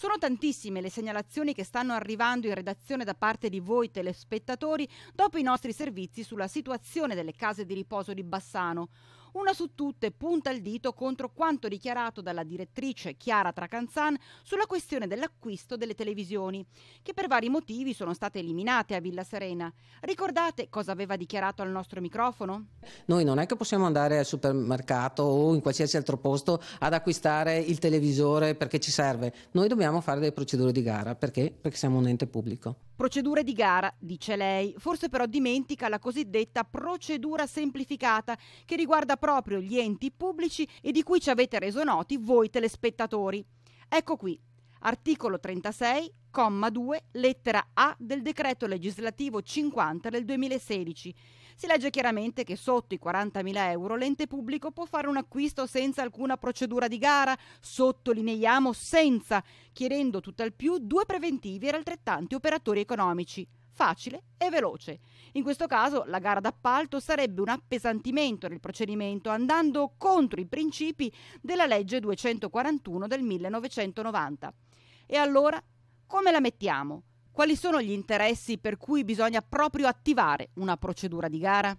Sono tantissime le segnalazioni che stanno arrivando in redazione da parte di voi telespettatori dopo i nostri servizi sulla situazione delle case di riposo di Bassano. Una su tutte punta il dito contro quanto dichiarato dalla direttrice Chiara Tracanzan sulla questione dell'acquisto delle televisioni, che per vari motivi sono state eliminate a Villa Serena. Ricordate cosa aveva dichiarato al nostro microfono? Noi non è che possiamo andare al supermercato o in qualsiasi altro posto ad acquistare il televisore perché ci serve. Noi dobbiamo fare delle procedure di gara perché? Perché siamo un ente pubblico. Procedure di gara, dice lei, forse però dimentica la cosiddetta procedura semplificata che riguarda proprio gli enti pubblici e di cui ci avete reso noti voi telespettatori. Ecco qui, articolo 36, comma 2, lettera A del decreto legislativo 50 del 2016. Si legge chiaramente che sotto i 40.000 euro l'ente pubblico può fare un acquisto senza alcuna procedura di gara, sottolineiamo senza, chiedendo tutt'al più due preventivi e altrettanti operatori economici facile e veloce. In questo caso la gara d'appalto sarebbe un appesantimento del procedimento andando contro i principi della legge 241 del 1990. E allora come la mettiamo? Quali sono gli interessi per cui bisogna proprio attivare una procedura di gara?